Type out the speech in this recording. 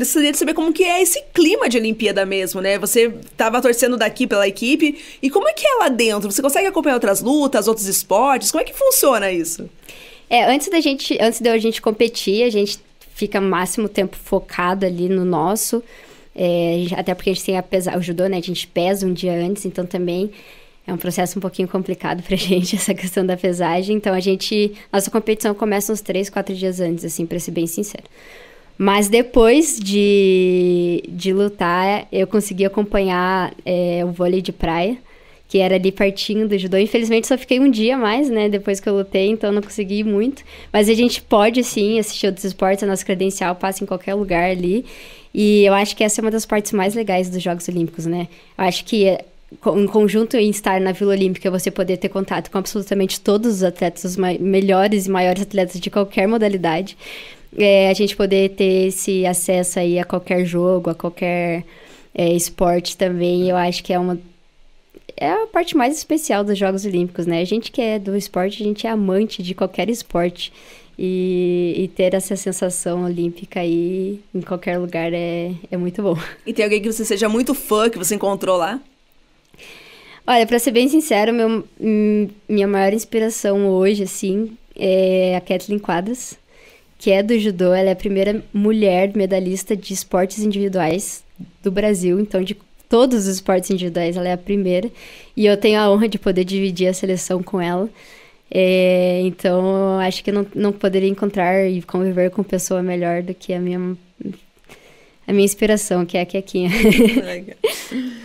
gostaria de saber como que é esse clima de Olimpíada mesmo, né? Você estava torcendo daqui pela equipe, e como é que é lá dentro? Você consegue acompanhar outras lutas, outros esportes? Como é que funciona isso? É, antes da gente, antes a gente competir, a gente fica o máximo tempo focado ali no nosso, é, até porque a gente tem a pesar, o judô, né? A gente pesa um dia antes, então também é um processo um pouquinho complicado pra gente, essa questão da pesagem. Então a gente. Nossa competição começa uns três, quatro dias antes, assim, pra ser bem sincero. Mas depois de, de lutar, eu consegui acompanhar é, o vôlei de praia, que era ali pertinho do judô. Infelizmente, só fiquei um dia mais, né? Depois que eu lutei, então não consegui ir muito. Mas a gente pode, sim, assistir outros esportes. A nossa credencial passa em qualquer lugar ali. E eu acho que essa é uma das partes mais legais dos Jogos Olímpicos, né? Eu acho que em conjunto em estar na Vila Olímpica, você poder ter contato com absolutamente todos os atletas, os melhores e maiores atletas de qualquer modalidade é, a gente poder ter esse acesso aí a qualquer jogo, a qualquer é, esporte também, eu acho que é uma é a parte mais especial dos Jogos Olímpicos, né? A gente que é do esporte, a gente é amante de qualquer esporte. E, e, ter essa sensação olímpica aí em qualquer lugar é, é muito bom. E tem alguém que você seja muito fã, que você encontrou lá? Olha, para ser bem sincero, meu, hum, minha maior inspiração hoje, assim, é a Kathleen Quadras que é do judô. Ela é a primeira mulher medalhista de esportes individuais do Brasil, então de todos os esportes individuais ela é a primeira. E eu tenho a honra de poder dividir a seleção com ela. É, então, acho que não, não poderia encontrar e conviver com pessoa melhor do que a minha, a minha inspiração, que é a Quequinha. Legal.